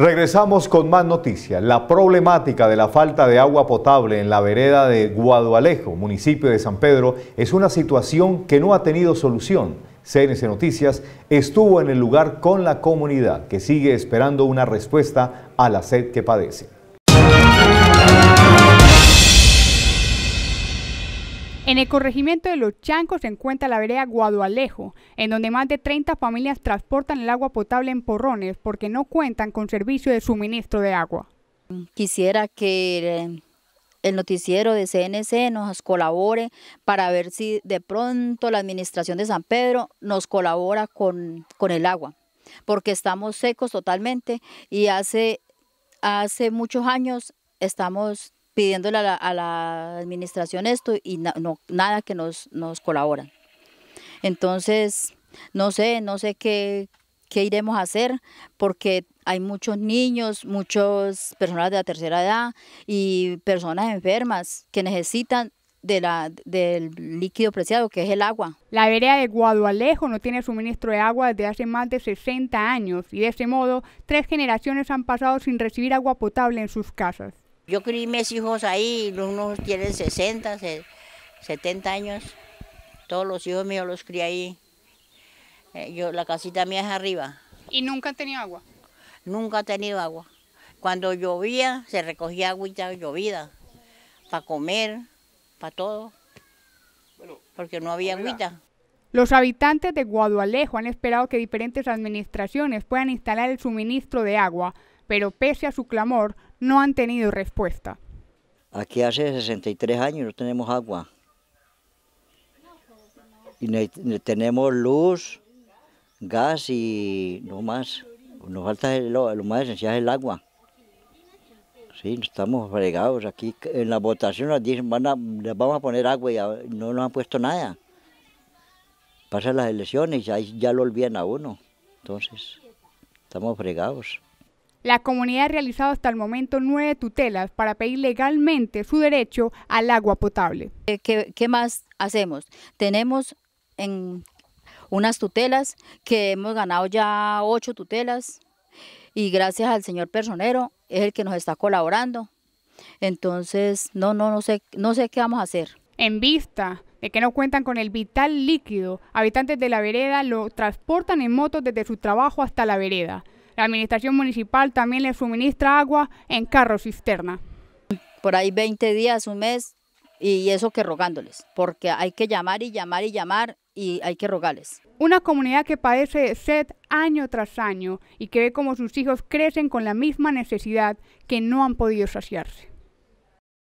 Regresamos con más noticias. La problemática de la falta de agua potable en la vereda de Guadualejo, municipio de San Pedro, es una situación que no ha tenido solución. CNC Noticias estuvo en el lugar con la comunidad que sigue esperando una respuesta a la sed que padece. En el corregimiento de Los Chancos se encuentra la vereda Guadualejo, en donde más de 30 familias transportan el agua potable en porrones porque no cuentan con servicio de suministro de agua. Quisiera que eh, el noticiero de CNC nos colabore para ver si de pronto la administración de San Pedro nos colabora con, con el agua, porque estamos secos totalmente y hace, hace muchos años estamos pidiéndole a la, administración esto y no, nada que nos, nos colaboran. Entonces, no sé, no sé qué, qué iremos a hacer, porque hay muchos niños, muchos personas de la tercera edad y personas enfermas que necesitan de la, del líquido preciado que es el agua. La vereda de Guadualejo no tiene suministro de agua desde hace más de 60 años y de ese modo tres generaciones han pasado sin recibir agua potable en sus casas. Yo crié mis hijos ahí, unos tienen 60, 70 años. Todos los hijos míos los crié ahí. Eh, yo, la casita mía es arriba. ¿Y nunca ha tenido agua? Nunca ha tenido agua. Cuando llovía, se recogía agüita llovida, para comer, para todo, porque no había agüita. Los habitantes de Guadualejo han esperado que diferentes administraciones puedan instalar el suministro de agua, pero pese a su clamor, no han tenido respuesta. Aquí hace 63 años no tenemos agua. Y tenemos luz, gas y no más. Nos falta lo, más esencial el agua. Sí, estamos fregados. Aquí en la votación nos dicen, les vamos a poner agua y no nos han puesto nada. Pasan las elecciones y ya lo olvidan a uno. Entonces, estamos fregados. La comunidad ha realizado hasta el momento nueve tutelas para pedir legalmente su derecho al agua potable. Eh, ¿Qué, más hacemos? Tenemos en unas tutelas que hemos ganado ya ocho tutelas y gracias al señor personero es el que nos está colaborando. Entonces, no, no, no sé, no sé qué vamos a hacer. En vista de que no cuentan con el vital líquido, habitantes de la vereda lo transportan en motos desde su trabajo hasta la vereda. La administración municipal también les suministra agua en carro cisterna. Por ahí 20 días, un mes, y eso que rogándoles, porque hay que llamar y llamar y llamar y hay que rogarles. Una comunidad que padece sed año tras año y que ve como sus hijos crecen con la misma necesidad que no han podido saciarse.